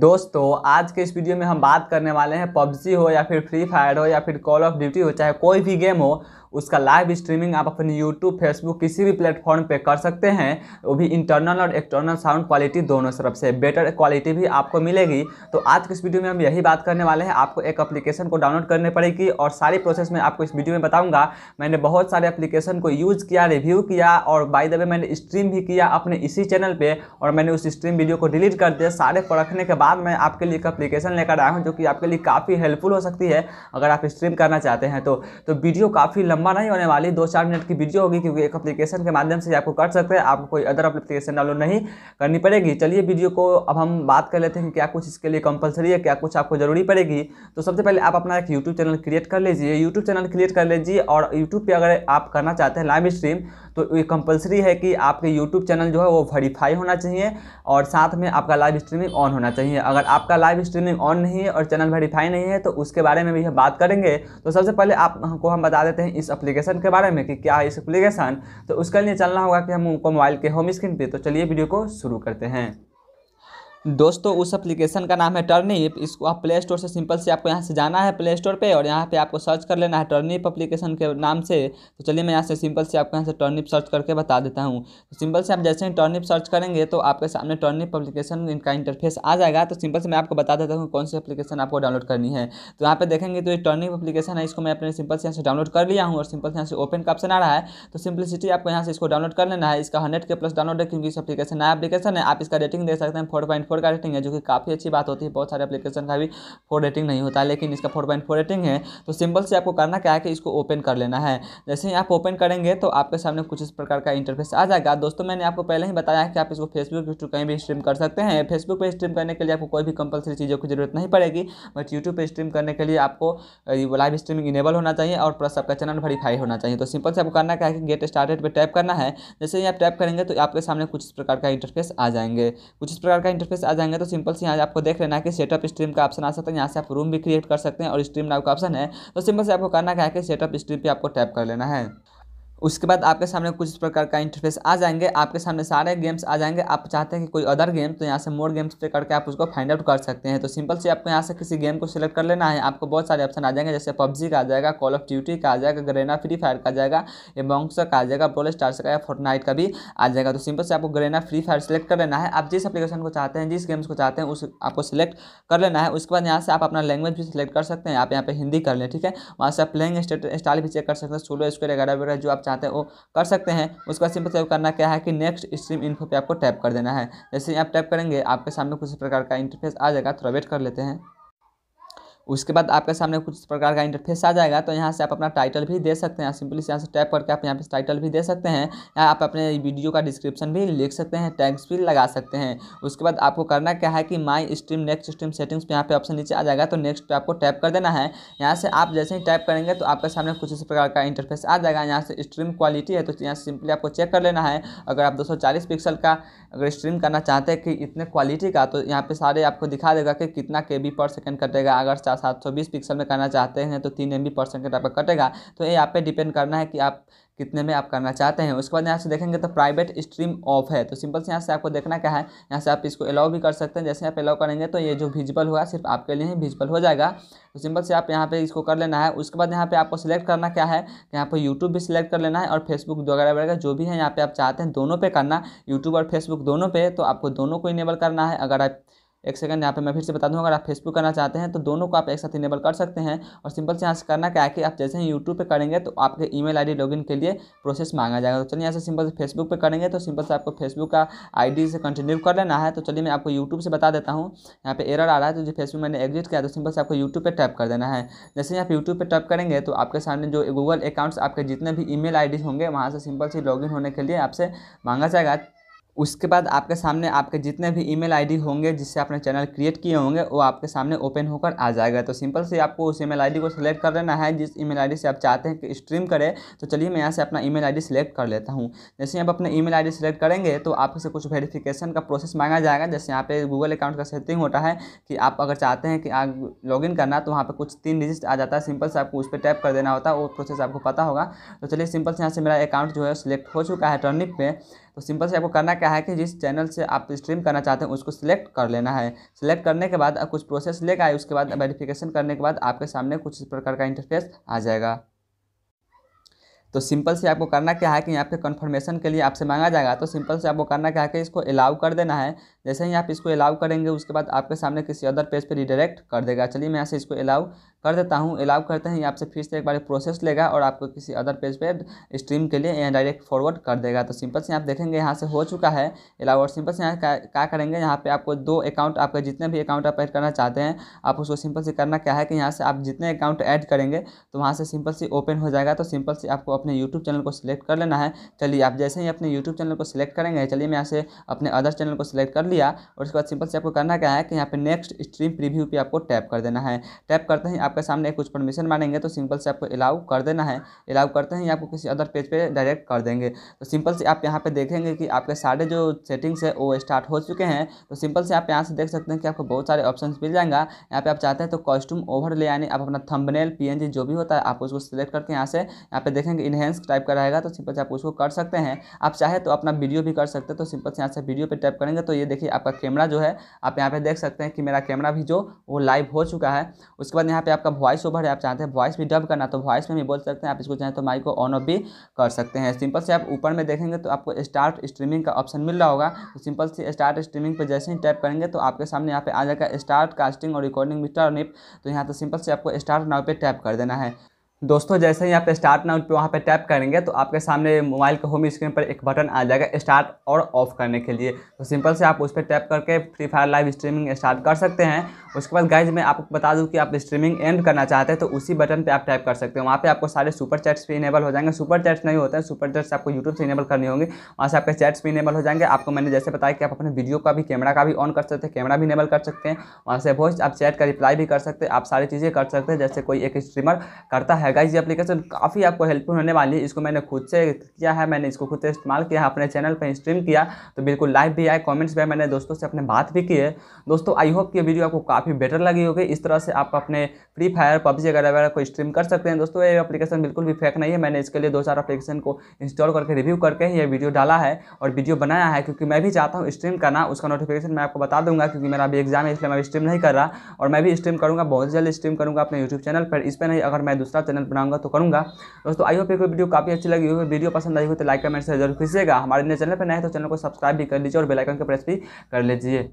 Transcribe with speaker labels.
Speaker 1: दोस्तों आज के इस वीडियो में हम बात करने वाले हैं पबजी हो या फिर फ्री फायर हो या फिर कॉल ऑफ ड्यूटी हो चाहे कोई भी गेम हो उसका लाइव स्ट्रीमिंग आप अपने यूट्यूब फेसबुक किसी भी प्लेटफॉर्म पे कर सकते हैं वो भी इंटरनल और एक्सटर्नल साउंड क्वालिटी दोनों तरफ से बेटर क्वालिटी भी आपको मिलेगी तो आज के इस वीडियो में हम यही बात करने वाले हैं आपको एक एप्लीकेशन को डाउनलोड करने पड़ेगी और सारी प्रोसेस मैं आपको इस वीडियो में बताऊँगा मैंने बहुत सारे एप्लीकेशन को यूज़ किया रिव्यू किया और बाई द वे मैंने स्ट्रीम भी किया अपने इसी चैनल पर और मैंने उस स्ट्रीम वीडियो को डिलीट कर दिया सारे परखने के बाद मैं आपके लिए एक अप्लीकेशन लेकर आया हूँ जो कि आपके लिए काफ़ी हेल्पफुल हो सकती है अगर आप स्ट्रीम करना चाहते हैं तो तो वीडियो काफ़ी लंबा नहीं होने वाली दो चार मिनट की वीडियो होगी क्योंकि एक अप्लीकेशन के माध्यम से आपको कर सकते हैं आपको कोई अदर अप्लीकेशन डाउनलोड नहीं करनी पड़ेगी चलिए वीडियो को अब हम बात कर लेते हैं क्या कुछ इसके लिए कंपलसरी है क्या कुछ आपको ज़रूरी पड़ेगी तो सबसे पहले आप अपना एक यूट्यूब चैनल क्रिएट कर लीजिए यूट्यूब चैनल क्रिएट कर लीजिए और यूट्यूब पर अगर आप करना चाहते हैं लाइव स्ट्रीम तो ये कंपलसरी है कि आपके यूट्यूब चैनल जो है वो वेरीफाई होना चाहिए और साथ में आपका लाइव स्ट्रीमिंग ऑन होना चाहिए अगर आपका लाइव स्ट्रीमिंग ऑन नहीं है और चैनल वेरीफाई नहीं है तो उसके बारे में भी हम बात करेंगे तो सबसे पहले आपको हम बता देते हैं इस अप्लीकेशन के बारे में कि क्या है इस अप्लीकेशन तो उसके लिए चलना होगा कि हमको मोबाइल के होम स्क्रीन पर तो चलिए वीडियो को शुरू करते हैं दोस्तों उस एप्लीकेशन का नाम है टर्निप इसको आप प्ले स्टोर से सिंपल से आपको यहाँ से जाना है प्ले स्टोर पे और यहाँ पे आपको सर्च कर लेना है टर्निप एप्लीकेशन के नाम से तो चलिए मैं यहाँ से सिंपल से आपको यहाँ से टर्निप सर्च करके बता देता हूँ तो सिंपल से आप जैसे ही टर्निप सर्च करेंगे तो आपके सामने टर्निप एप्लीकेशन इनका इंटरफेस आ जाएगा तो सिंपल से मैं आपको बता देता हूँ कौन सी अपलीकेशन आपको डाउनलोड करनी है तो यहाँ पर देखेंगे तो ये टर्निप अपलीकेशन है इसको मैं अपने सिंपल से यहाँ से डाउनलोड कर लिया हूँ और सिंपल से यहाँ से ओपन का ऑप्शन आ रहा है तो सिंपलिसिटी आपको यहाँ से इसको डाउनलोड कर लेना है इसका हंड्रेड के प्लस डाउनलोड है क्योंकि इस अपलीकेशन नया अपलीकेशन है आप इसका रेटिंग दे सकते हैं फोर फोर का रेटिंग है जो कि काफ़ी अच्छी बात होती है बहुत सारे एप्लीकेशन का भी फोर रेटिंग नहीं होता है लेकिन इसका फोर पॉइंट फोर रेटिंग है तो सिंपल से आपको करना क्या है कि इसको ओपन कर लेना है जैसे ही आप ओपन करेंगे तो आपके सामने कुछ इस प्रकार का इंटरफेस आ जाएगा दोस्तों मैंने आपको पहले ही बताया कि आप इसको फेसबुक यूट्यूब कहीं भी स्ट्रीम कर सकते हैं फेसबुक पर स्ट्रीम करने के लिए आपको कोई भी कंपलसरी चीज़ों की जरूरत नहीं पड़ेगी बट यूट्यूब पर स्ट्रीम करने के लिए आपको लाइव स्ट्रीमिंग इनेबल होना चाहिए और प्लस आपका चैनल वेरीफाई होना चाहिए तो सिंपल से आपको करना क्या है कि गेट स्टार्टेड पर टैप करना है जैसे ही आप टैप करेंगे तो आपके सामने कुछ इस प्रकार का इंटरफेस आ जाएंगे कुछ इस प्रकार का इंटरफेस से आ जाएंगे तो सिंपल से यहाँ आपको देख लेना है कि सेटअप स्ट्रीम का ऑप्शन आ सकता है यहाँ से आप रूम भी क्रिएट कर सकते हैं और स्ट्रीम नाम का ऑप्शन है तो सिंपल से आपको करना क्या है कि सेटअप स्ट्रीम पर आपको टैप कर लेना है उसके बाद आपके सामने कुछ प्रकार का इंटरफेस आ जाएंगे आपके सामने सारे गेम्स आ जाएंगे आप चाहते हैं कि कोई अदर गेम तो यहाँ से मोर गेम्स पे करके आप उसको फाइंड आउट कर सकते हैं तो सिंपल से आपको यहाँ से किसी गेम को सिलेक्ट कर लेना है आपको बहुत सारे ऑप्शन आ जाएंगे जैसे पब्जी का आ जाएगा कॉल ऑफ ड्यूटी का आ जाएगा ग्रेना फ्री फायर का आ जाएगा एमोंग्स का आ जाएगा बोले स्टार्स का या फोर्टनाइट का भी आ जाएगा तो सिंपल से आपको ग्रेना फ्री फायर सेलेक्ट कर लेना है आप जिस अपलीकेशन को चाहते हैं जिस गेम्स को चाहते हैं उस आपको सिलेक्ट कर लेना है उसके बाद यहाँ से आप अपना लैंग्वेज भी सिलेक्ट कर सकते हैं आप यहाँ पर हिंदी कर लें ठीक है वहाँ से आप प्लेइंग स्टाइल भी चेक कर सकते हैं सोलो स्क्वेयर वगैरह वगैरह जो आप चाहते हैं वो कर सकते हैं उसका सिंपल से करना क्या है कि नेक्स्ट स्ट्रीम इन्फो पे आपको टैप कर देना है जैसे आप टैप करेंगे आपके सामने कुछ प्रकार का इंटरफेस आ जाएगा थोड़ा वेट कर लेते हैं उसके बाद आपके सामने कुछ इस प्रकार का इंटरफेस आ जाएगा तो यहाँ से आप अपना टाइटल भी दे सकते हैं सिंपली यहाँ से टैप करके आप यहाँ पे टाइटल भी दे सकते हैं या आप अपने वीडियो का डिस्क्रिप्शन भी लिख सकते हैं टैग्स भी लगा सकते हैं उसके बाद आपको करना क्या है कि my stream next stream settings यहाँ पे ऑप्शन नीचे आ जाएगा तो नेक्स्ट पर आपको टैप कर देना है यहाँ से आप जैसे ही टैप करेंगे तो आपके सामने कुछ इस प्रकार का इंटरफेस आ जाएगा यहाँ से स्ट्रीम क्वालिटी है तो यहाँ से सिंपली आपको चेक कर लेना है अगर आप दो पिक्सल का अगर स्ट्रीम करना चाहते हैं कि इतने क्वालिटी का तो यहाँ पे सारे आपको दिखा देगा कि कितना के पर सेकेंड कटेगा अगर सा सात सौ बीस पिक्सल में करना चाहते हैं तो तीन एम बी पर सेकेंड आपका कटेगा तो ये आप पे डिपेंड करना है कि आप कितने में आप करना चाहते हैं उसके बाद यहाँ से देखेंगे तो प्राइवेट स्ट्रीम ऑफ है तो सिंपल से यहाँ से आपको देखना क्या है यहाँ से आप इसको अलाउ भी कर सकते हैं जैसे आप अलाउ करेंगे तो ये जो विजिबल हुआ सिर्फ आपके लिए ही विजिबल हो जाएगा तो सिंपल से आप यहाँ पे इसको कर लेना है उसके बाद यहाँ पे आपको सिलेक्ट करना क्या है यहाँ पर यूट्यूब भी सिलेक्ट कर लेना है और फेसबुक वगैरह वगैरह जो भी है यहाँ पे आप चाहते हैं दोनों पर करना यूट्यूब और फेसबुक दोनों पर तो आपको दोनों को इनेबल करना है अगर आप एक सेकंड यहाँ पे मैं फिर से बता दूँ अगर आप फेसबुक करना चाहते हैं तो दोनों को आप एक साथ इनेबल कर सकते हैं और सिंपल से यहाँ से करना क्या है कि आप जैसे ही यूट्यूब पे करेंगे तो आपके ईमेल आईडी लॉगिन के लिए प्रोसेस मांगा जाएगा तो चलिए यहाँ से सिंपल से फेसबुक पे करेंगे तो सिंपल से आपको फेसबुक का आई से कंटिन्यू कर लेना है तो चलिए मैं आपको यूट्यूब से बता देता हूँ यहाँ पे एरर आ रहा है तो जो फेसबुक मैंने एग्जिट किया तो सिंपल से आपको यूट्यूब पर टैप कर देना है जैसे यहाँ पे यूट्यूब पर टैप करेंगे तो आपके सामने जो गूगल अकाउंट्स आपके जितने भी ई मेल होंगे वहाँ से सिंपल से लॉगिन होने के लिए आपसे मांगा जाएगा उसके बाद आपके सामने आपके जितने भी ईमेल आईडी होंगे जिससे आपने चैनल क्रिएट किए होंगे वो आपके सामने ओपन होकर आ जाएगा तो सिंपल से आपको उस ईमेल आईडी को सिलेक्ट कर लेना है जिस ईमेल आईडी से आप चाहते हैं कि स्ट्रीम करें तो चलिए मैं यहाँ से अपना ईमेल आईडी सिलेक्ट कर लेता हूँ जैसे आप अपना ई मेल सिलेक्ट करेंगे तो आपसे कुछ वेरीफिकेशन का प्रोसेस मांगा जाएगा जैसे यहाँ पे गूगल अकाउंट का सेटिंग होता है कि आप अगर चाहते हैं कि आप इन करना तो वहाँ पर कुछ तीन डिजिट आ जाता है सिंपल से आपको उस पर टैप कर देना होता है वो प्रोसेस आपको पता होगा तो चलिए सिंपल से यहाँ से मेरा अकाउंट जो है सिलेक्ट हो चुका है टर्निक पे तो सिंपल से आपको करना क्या है कि जिस चैनल से आप स्ट्रीम करना चाहते हैं उसको सिलेक्ट कर लेना है सिलेक्ट करने के बाद कुछ प्रोसेस लेगा उसके बाद वेरिफिकेशन करने के बाद आपके सामने कुछ इस प्रकार का इंटरफेस आ जाएगा तो सिंपल से आपको करना क्या है कि यहाँ पे कन्फर्मेशन के लिए आपसे मांगा जाएगा तो सिंपल से आपको करना क्या है कि इसको अलाउ कर देना है जैसे ही आप इसको अलाउ करेंगे उसके बाद आपके सामने किसी अदर पेज पर रिडायरेक्ट कर देगा चलिए मैं यहाँ से इसको अलाउ कर देता हूँ अलाउ करते हैं आपसे फिर से एक बार प्रोसेस लेगा और आपको किसी अदर पेज पर स्ट्रीम के लिए यहाँ डायरेक्ट फॉरवर्ड कर देगा तो सिंपल से आप देखेंगे यहाँ से हो चुका है अलाउ और सिंपल से यहाँ क्या करेंगे यहाँ पर आपको दो अकाउंट आपके जितने भी अकाउंट आप ऐड करना चाहते हैं आप उसको सिंपल से करना क्या है कि यहाँ से आप जितने अकाउंट ऐड करेंगे तो वहाँ से सिंपल से ओपन हो जाएगा तो सिंपल से आपको अपने यूट्यूब चैनल को सिलेक्ट कर लेना है चलिए आप जैसे ही अपने यूट्यूब चैनल को सिलेक्ट करेंगे चलिए मैं यहाँ से अपने अदर चैनल को सिलेक्ट कर लिया और उसके बाद सिंपल से आपको करना क्या है कि यहाँ पे नेक्स्ट स्ट्रीम प्रीव्यू पे आपको टैप कर देना है टैप करते ही आपके सामने कुछ परमिशन मांगेंगे तो सिंपल से आपको अलाउ कर देना है अलाउ करते ही आपको किसी अदर पेज पे डायरेक्ट कर देंगे तो सिंपल से आप यहाँ पर देखेंगे कि आपके सारे जो सेटिंग्स है वो स्टार्ट हो चुके हैं तो सिंपल से आप यहाँ से देख सकते हैं कि आपको बहुत सारे ऑप्शन मिल जाएगा यहाँ पर आप चाहते हैं तो कॉस्ट्यूम ओवर ले यानी आप अपना थम्बनेल पी जो भी होता है आप उसको सिलेक्ट करके यहाँ से यहाँ पे देखेंगे इनहेंस टाइप का रहेगा तो सिंपल से आप उसको कर सकते हैं आप चाहे तो अपना वीडियो भी कर सकते हैं तो सिंपल से यहाँ से वीडियो पे टाइप करेंगे तो ये देखिए देखिए आपका कैमरा जो है आप यहाँ पे देख सकते हैं कि मेरा कैमरा भी जो वो लाइव हो चुका है उसके बाद यहाँ पे आपका वॉइस ओवर है आप चाहते हैं वॉइस भी डब करना तो वॉइस में भी बोल सकते हैं आप इसको चाहें तो माइक को ऑन ऑफ भी कर सकते हैं सिंपल से आप ऊपर में देखेंगे तो आपको स्टार्ट स्ट्रीमिंग का ऑप्शन मिल रहा होगा तो सिंपल से स्टार्ट स्ट्रीमिंग पर जैसे ही टैप करेंगे तो आपके सामने यहाँ पे आ जाएगा स्टार्ट कास्टिंग और रिकॉर्डिंग मिस्टर निप तो यहाँ तो सिंपल से आपको स्टार्ट नाव पर टैप कर देना है दोस्तों जैसे ही आप स्टार्ट नाउ पे वहाँ पे टैप करेंगे तो आपके सामने मोबाइल के होम स्क्रीन पर एक बटन आ जाएगा स्टार्ट और ऑफ करने के लिए तो सिंपल से आप उस पर टैप करके free fire live streaming start कर सकते हैं उसके बाद गाइज मैं आपको बता दूँ कि आप स्ट्रीमिंग एंड करना चाहते हैं तो उसी बटन पर आप टैप कर सकते हैं वहाँ पर आपको सारे सुपर चैट्स भी इनेबल हो जाएंगे सुपर चैट्स नहीं होते हैं सुपर चैट्स आपको यूट्यूब से इनेबल करनी होंगे वहाँ से आपके चैट्स भी इनेबल हो जाएंगे आपको मैंने जैसे बताया कि आप अपने वीडियो का भी कैमरा का भी ऑन कर सकते हैं कैमरा भी इनेबल कर सकते हैं वहाँ से वॉइस आप चैट का रिप्लाई भी कर सकते हैं आप सारी चीज़ें कर सकते हैं जैसे कोई एक स्ट्रीमर करता है गाइस ये एप्लीकेशन काफ़ी आपको हेल्पफुल होने वाली है इसको मैंने खुद से किया है मैंने इसको खुद से इस्तेमाल किया है अपने चैनल पर स्ट्रीम किया तो बिल्कुल लाइव भी आए कमेंट्स भी आए मैंने दोस्तों से अपने बात भी की है दोस्तों आई होप ये वीडियो आपको काफ़ी बेटर लगी होगी इस तरह से आप अपने फ्री फायर पबजी वगैरह वगैरह को स्ट्रीम कर सकते हैं दोस्तों ये अपलीकेशन बिल्कुल भी फेक नहीं है मैंने इसके लिए दो चार अपलीकेशन को इंस्टॉल करके रिव्यू करके ये वीडियो डाला है और वीडियो बनाया है क्योंकि मैं भी चाहता हूँ स्ट्रीम करना उसका नोटिफिकेशन मैं आपको बता दूंगा क्योंकि मेरा अभी एग्जाम है इसलिए मैं स्ट्रीम नहीं कर रहा और मैं भी स्ट्रीम करूँगा बहुत जल्द स्ट्रीम करूँगा अपने यूट्यूब चैनल पर इस पर नहीं अगर मैं दूसरा चैनल कंटेंट बनाऊंगा तो करूँगा दोस्तों आई होप ये वीडियो काफ़ी अच्छी लगी हुई वीडियो पसंद आई हो तो लाइक कमेंट से जरूर खींचेगा हमारे नए चैनल पर नए तो चैनल को सब्सक्राइब भी कर लीजिए और बेलाइकन के प्रेस भी कर लीजिए